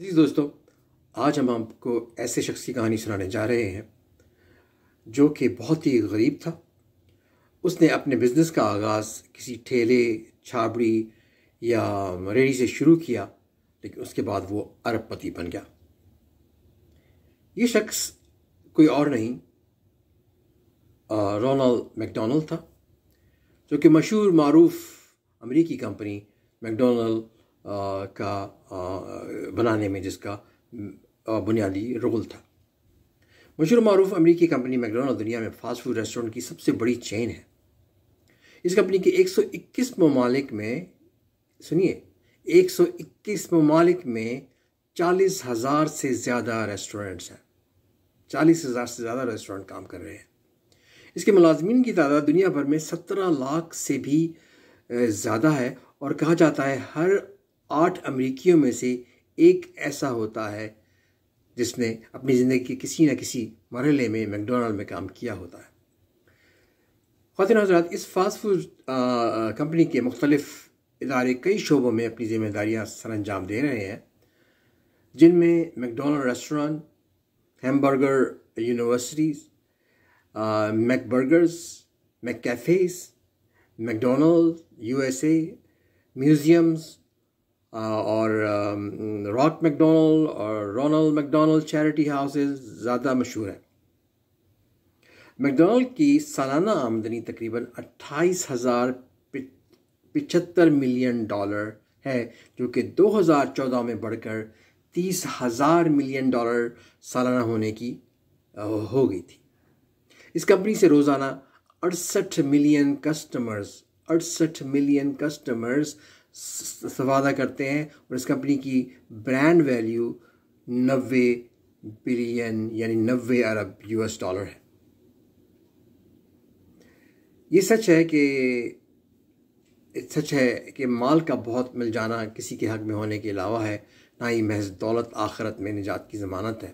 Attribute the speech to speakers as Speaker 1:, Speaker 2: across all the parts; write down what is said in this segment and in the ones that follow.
Speaker 1: जी दोस्तों आज हम आपको ऐसे शख्स की कहानी सुनाने जा रहे हैं जो कि बहुत ही गरीब था उसने अपने बिज़नेस का आगाज़ किसी ठेले छाबड़ी या रेड़ी से शुरू किया लेकिन उसके बाद वो अरबपति बन गया ये शख्स कोई और नहीं रोनल्ड मैकडोनल्ड था जो कि मशहूर मरूफ अमरीकी कंपनी मैकडोनल्ड का बनाने में जिसका बुनियादी रोल था मशहूर मरूफ अमरीकी कंपनी मैकडोनल्ड दुनिया में फास्ट फूड रेस्टोरेंट की सबसे बड़ी चेन है इस कंपनी के 121 ममालिक में सुनिए 121 ममालिक में चालीस हज़ार से ज़्यादा रेस्टोरेंट्स हैं चालीस हज़ार से ज़्यादा रेस्टोरेंट काम कर रहे हैं इसके मुलाजमन की तादाद दुनिया भर में सत्रह लाख से भी ज़्यादा है और कहा जाता है हर आठ अमेरिकियों में से एक ऐसा होता है जिसने अपनी ज़िंदगी के किसी न किसी मरहले में मैकडोनल्ड में काम किया होता है ख़वान हजरात इस फास्ट फूड कंपनी के मुख्तलिफ इदारे कई शोबों में अपनी ज़िम्मेदारियाँ सर अंजाम दे रहे हैं जिनमें McDonald restaurant hamburger universities McBurgers Mac cafes McDonald USA museums और रॉक मैकडोनल्ड और रोनल्ड मैकडोनल्ड चैरिटी हाउसेज ज़्यादा मशहूर हैं मैकडोनल्ड की सालाना आमदनी तकरीबन अट्ठाईस हज़ार पिछहत्तर मिलियन डॉलर है जो कि 2014 में बढ़कर तीस हज़ार मिलियन डॉलर सालाना होने की हो गई थी इस कंपनी से रोज़ाना अड़सठ मिलियन कस्टमर्स अड़सठ मिलियन कस्टमर्स सवादा करते हैं और इस कंपनी की ब्रांड वैल्यू नबे बिलियन यानी नबे अरब यूएस डॉलर है ये सच है कि सच है कि माल का बहुत मिल जाना किसी के हक में होने के अलावा है ना ही महज दौलत आखरत में निजात की ज़मानत है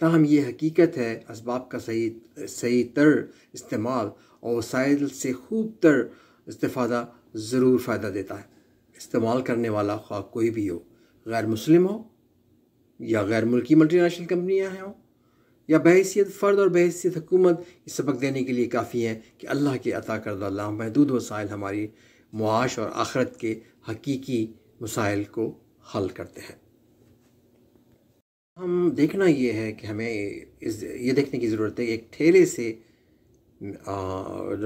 Speaker 1: ताहम ये हकीकत है इसबाब का सही सही तर इस्तेमाल और वसाइल से खूब तर इस्तादा ज़रूर फ़ायदा देता है इस्तेमाल करने वाला खा कोई भी हो गैर मुस्लिम हो या गैर मुल्की मल्टीनेशनल कंपनियाँ हों या बहसीत फ़र्द और बहसीत हुकूमत इस सबक देने के लिए काफ़ी हैं कि अल्लाह के अता करदा महदूद वसाइल हमारी मुआश और आखरत के हकीकी मसाइल को हल करते हैं हम देखना ये है कि हमें इस ये देखने की ज़रूरत है कि एक ठेले से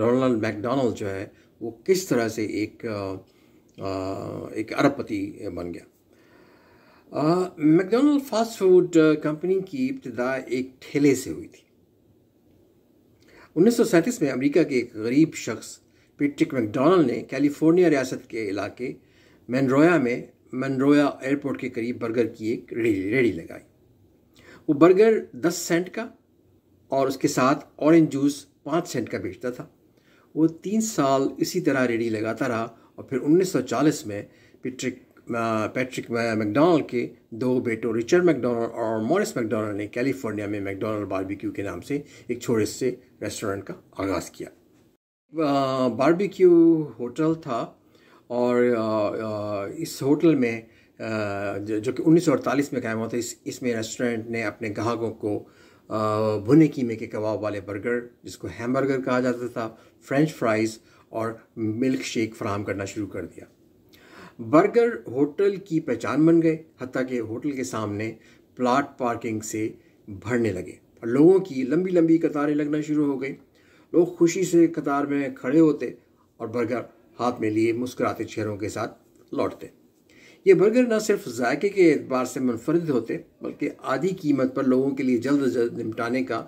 Speaker 1: रोनल्ड मैकडोनल्ड जो है वो किस तरह से एक आ, एक अरबपति बन गया मैकडोनल्ड फास्ट फूड कंपनी की इब्तदा एक ठेले से हुई थी 1937 में अमेरिका के एक गरीब शख्स पेट्रिक मैकडोनल्ड ने कैलिफोर्निया रियासत के इलाके मैनरोया में मैनरोया एयरपोर्ट के करीब बर्गर की एक रेडी रेडी लगाई वो बर्गर 10 सेंट का और उसके साथ ऑरेंज जूस 5 सेंट का बेचता था वो तीन साल इसी तरह रेडी लगाता रहा और फिर 1940 में पिट्रिक पैट्रिक मैकडोनल्ड के दो बेटों रिचर्ड मैकडोनल्ड और मॉरिस मैकडोनल्ड ने कैलिफोर्निया में मैकडोनल्ड बारबेक्यू के नाम से एक छोटे से रेस्टोरेंट का आगाज़ किया बारबेक्यू होटल था और इस होटल में जो कि 1948 में कायम हुआ था इस इसमें रेस्टोरेंट ने अपने ग्राहकों को भुने कीमे के कबाब वाले बर्गर जिसको हैमबर्गर कहा जाता था फ्रेंच फ्राइज़ और मिल्क शेक फ्राहम करना शुरू कर दिया बर्गर होटल की पहचान बन गए हती कि होटल के सामने प्लाट पार्किंग से भरने लगे और लोगों की लंबी लंबी कतारें लगना शुरू हो गई लोग खुशी से कतार में खड़े होते और बर्गर हाथ में लिए मुस्कुराते चेहरों के साथ लौटते ये बर्गर न सिर्फ जायके के एतबार से मुनफरद होते बल्कि आधी कीमत पर लोगों के लिए जल्द जल्द निपटाने का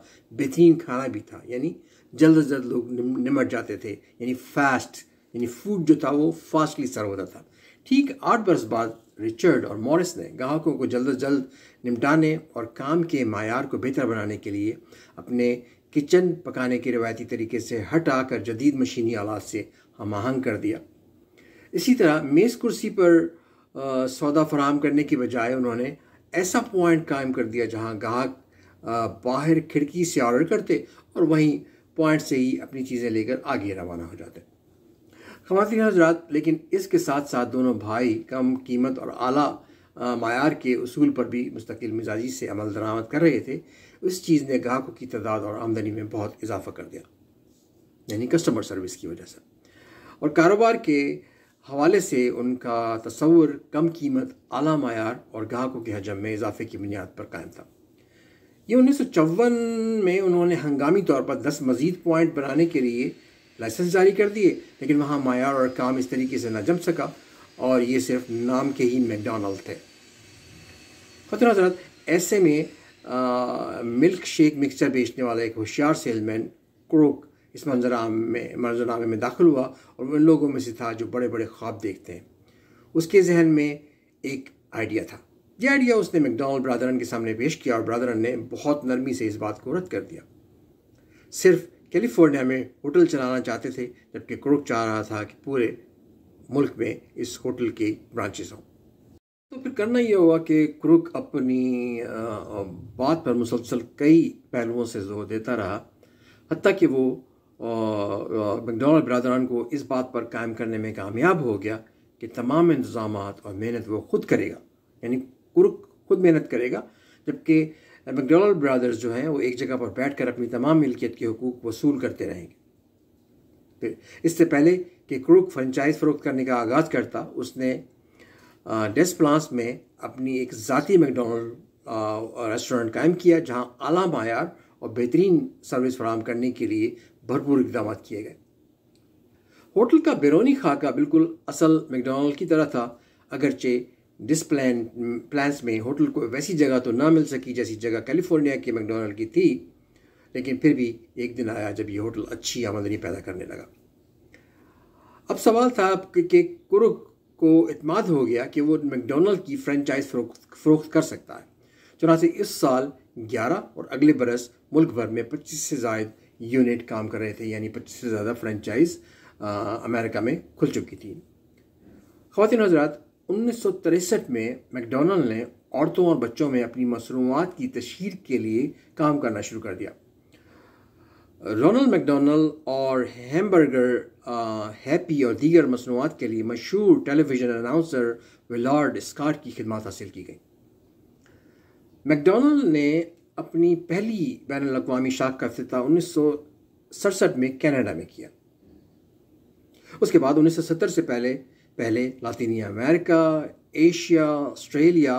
Speaker 1: बेहतरीन खाना भी था यानी जल्द से जल्द लोग निमट जाते थे यानी फास्ट यानी फूड जो था वो फास्टली सर्व होता था ठीक आठ बरस बाद रिचर्ड और मॉरिस ने ग्राहकों को जल्द से जल्द निमटाने और काम के मैार को बेहतर बनाने के लिए अपने किचन पकाने के रिवायती तरीके से हटा कर जदीद मशीनी आलात से हम आहंग कर दिया इसी तरह मेज़ कुर्सी पर आ, सौदा फराम करने के बजाय उन्होंने ऐसा पॉइंट कायम कर दिया जहां ग्राहक बाहर खिड़की से ऑर्डर करते और वहीं पॉइंट से ही अपनी चीज़ें लेकर आगे रवाना हो जाते खातिन हजरात लेकिन इसके साथ साथ दोनों भाई कम कीमत और आला मैार के असूल पर भी मुस्तकिल मिजाजी से अमल दरामद कर रहे थे उस चीज़ ने ग्राहकों की तादाद और आमदनी में बहुत इजाफा कर दिया यानी कस्टमर सर्विस की वजह से और कारोबार के हवाले से उनका तस्वर कम कीमत आला मैार और ग्राहकों के हजम में इजाफे की बुनियाद पर कायम था ये उन्नीस में उन्होंने हंगामी तौर पर 10 मजीद पॉइंट बनाने के लिए लाइसेंस जारी कर दिए लेकिन वहाँ मायार और काम इस तरीके से ना जम सका और ये सिर्फ नाम के ही मैकडोनल्ड थे खतर हजरत ऐसे में आ, मिल्क शेक मिक्सचर बेचने वाला एक होशियार सेलमैन क्रोक इस मंजराम में मंजरनामे में दाखिल हुआ और उन लोगों में से था जो बड़े बड़े ख्वाब देखते हैं उसके जहन में एक आइडिया था ये आइडिया उसने मैकडोनल्ड ब्रादरन के सामने पेश किया और ब्रादरन ने बहुत नरमी से इस बात को रद्द कर दिया सिर्फ कैलिफोर्निया में होटल चलाना चाहते थे जबकि क्रोक चाह रहा था कि पूरे मुल्क में इस होटल की ब्रांचेस हों तो फिर करना यह हुआ कि क्रुक अपनी बात पर मुसलसल कई पहलुओं से जोर देता रहा हती कि वो मैकडोनल्ड ब्रादरान को इस बात पर कायम करने में कामयाब हो गया कि तमाम इंतजाम और मेहनत वो खुद करेगा यानी कुरुक खुद मेहनत करेगा जबकि मैकडोनल्ड ब्रदर्स जो हैं वो एक जगह पर बैठ कर अपनी तमाम मिल्कियत के हकूक वसूल करते रहेंगे फिर इससे पहले कि क्रूक फ्रेंचाइज फरोख्त करने का आगाज़ करता उसने डेस्प्लांस प्लांस में अपनी एक ज़ाती मैकडोनल्ड रेस्टोरेंट कायम किया जहाँ आला मैार और बेहतरीन सर्विस फराम करने के लिए भरपूर इकदाम किए गए होटल का बेरोनी खाका बिल्कुल असल मैकडोनल्ड की तरह था अगरचे प्लान प्लान्स mm, में होटल को वैसी जगह तो ना मिल सकी जैसी जगह कैलिफोर्निया के मैकडोनल्ड की थी लेकिन फिर भी एक दिन आया जब ये होटल अच्छी आमदनी पैदा करने लगा अब सवाल था कि, कि कुरुक को इतमाद हो गया कि वो मैकडोनल्ड की फ्रेंचाइज फरोख्त कर सकता है चुनाचे इस साल 11 और अगले बरस मुल्क भर में 25 से ज़ायद यूनिट काम कर रहे थे यानी 25 से ज़्यादा फ्रेंचाइज अमेरिका में खुल चुकी थी खातिन हजरात उन्नीस में मैकडोनल्ड ने औरतों और बच्चों में अपनी मसनूआत की तशहर के लिए काम करना शुरू कर दिया रोनल्ड मैकडोनल्ड और हेमबर्गर हैप्पी और दीगर मसनूआत के लिए मशहूर टेलीविज़न अनाउंसर विलॉर्ड स्कॉट की खिदमत हासिल की गई मैकडोनल्ड ने अपनी पहली बैन अवी शाख का अफ्ताह उन्नीस सड़सठ में कनाडा में किया उसके बाद उन्नीस सौ सत्तर से पहले पहले लातीनी अमेरिका एशिया ऑस्ट्रेलिया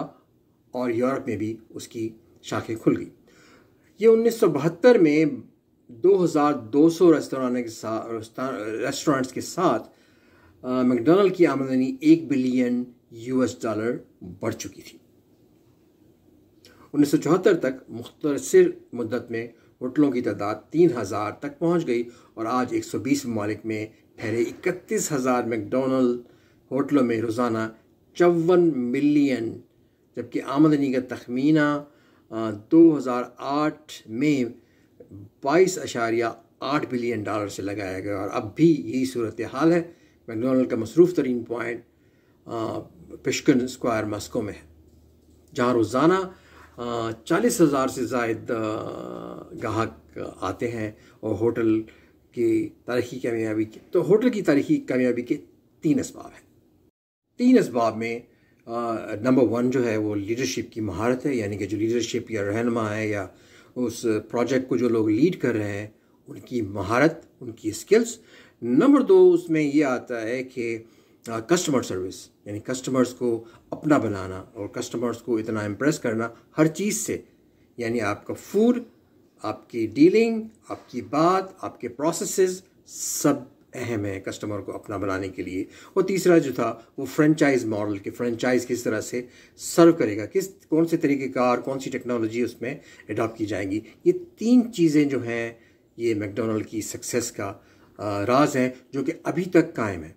Speaker 1: और यूरोप में भी उसकी शाखें खुल गई ये उन्नीस में 2200 दो के साथ रेस्टोरेंट्स के साथ मैकडोनल्ड की आमदनी एक बिलियन यूएस डॉलर बढ़ चुकी थी 1974 तक मुख्तर मुद्दत में होटलों की तादाद 3000 तक पहुंच गई और आज 120 ममालिक में फैले 31000 मैकडोनल्ड होटलों में रोज़ाना चौवन मिलियन जबकि आमदनी का तखमीना दो हज़ार आठ में बाईस अशारिया आठ बिलियन डॉलर से लगाया गया और अब भी यही सूरत हाल है मैकडोनल्ड का मसरूफ़ तरीन पॉइंट पिशकन स्क्वायर मस्को में है जहाँ रोज़ाना चालीस हज़ार से जायद गाहक आते हैं और होटल की तारीखी कामयाबी तो होटल की तारीखी कामयाबी के तीन इसबाब हैं तीन इसबाब में नंबर वन जो है वो लीडरशिप की महारत है यानी कि जो लीडरशिप या रहनमा है या उस प्रोजेक्ट को जो लोग लीड कर रहे हैं उनकी महारत उनकी स्किल्स नंबर दो उसमें ये आता है कि कस्टमर सर्विस यानी कस्टमर्स को अपना बनाना और कस्टमर्स को इतना इम्प्रेस करना हर चीज़ से यानी आपका फूड आपकी डीलिंग आपकी बात आपके प्रोसेसेस सब अहम है कस्टमर को अपना बनाने के लिए और तीसरा जो था वो फ्रेंचाइज मॉडल के फ्रेंचाइज किस तरह से सर्व करेगा किस कौन से तरीके का और कौन सी टेक्नोलॉजी उसमें अडॉप्ट की जाएगी ये तीन चीज़ें जो हैं ये मैकडोनल्ड की सक्सेस का राज है जो कि अभी तक कायम है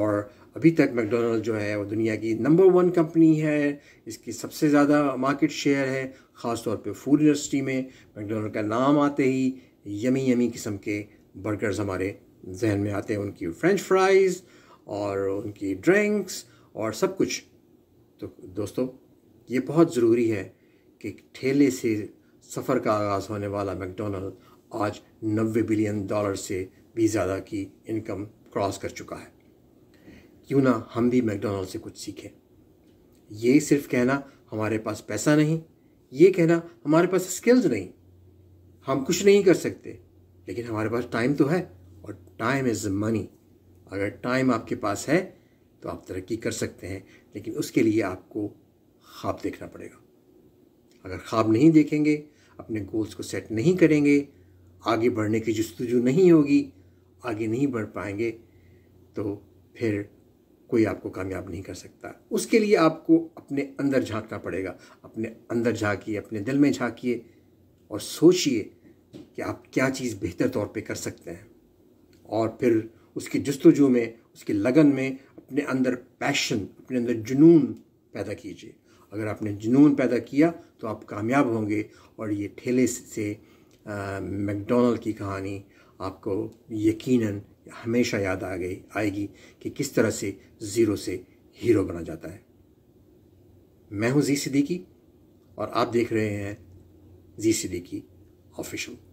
Speaker 1: और अभी तक मैकडोनल्ड जो है वो दुनिया की नंबर वन कंपनी है इसकी सबसे ज़्यादा मार्केट शेयर है ख़ास तौर पे फूड इंडस्ट्री में मैकडोनल्ड का नाम आते ही यमी यमी किस्म के बर्गर्स हमारे जहन में आते हैं उनकी फ्रेंच फ्राइज़ और उनकी ड्रिंक्स और सब कुछ तो दोस्तों ये बहुत ज़रूरी है कि ठेले से सफ़र का आगाज़ होने वाला मैकडोनल्ड आज नबे बिलियन डॉलर से भी ज़्यादा की इनकम क्रॉस कर चुका है क्यों ना हम भी मैकडोनल्ड से कुछ सीखें ये सिर्फ कहना हमारे पास पैसा नहीं ये कहना हमारे पास स्किल्स नहीं हम कुछ नहीं कर सकते लेकिन हमारे पास टाइम तो है टाइम इज़ मनी अगर टाइम आपके पास है तो आप तरक्की कर सकते हैं लेकिन उसके लिए आपको ख्वाब देखना पड़ेगा अगर ख्वाब नहीं देखेंगे अपने गोल्स को सेट नहीं करेंगे आगे बढ़ने की जस्तुजू नहीं होगी आगे नहीं बढ़ पाएंगे तो फिर कोई आपको कामयाब नहीं कर सकता उसके लिए आपको अपने अंदर झांकना पड़ेगा अपने अंदर झांकिए अपने दिल में झांकिए और सोचिए कि आप क्या चीज़ बेहतर तौर पे कर सकते हैं और फिर उसकी जस्तजू में उसकी लगन में अपने अंदर पैशन अपने अंदर जुनून पैदा कीजिए अगर आपने जुनून पैदा किया तो आप कामयाब होंगे और ये ठेले से मैकडोनल्ड की कहानी आपको यकीनन हमेशा याद आ गई आएगी कि किस तरह से ज़ीरो से हीरो बना जाता है मैं हूँ जी सिद्दीकी और आप देख रहे हैं जी सिद्दीकी ऑफिशियल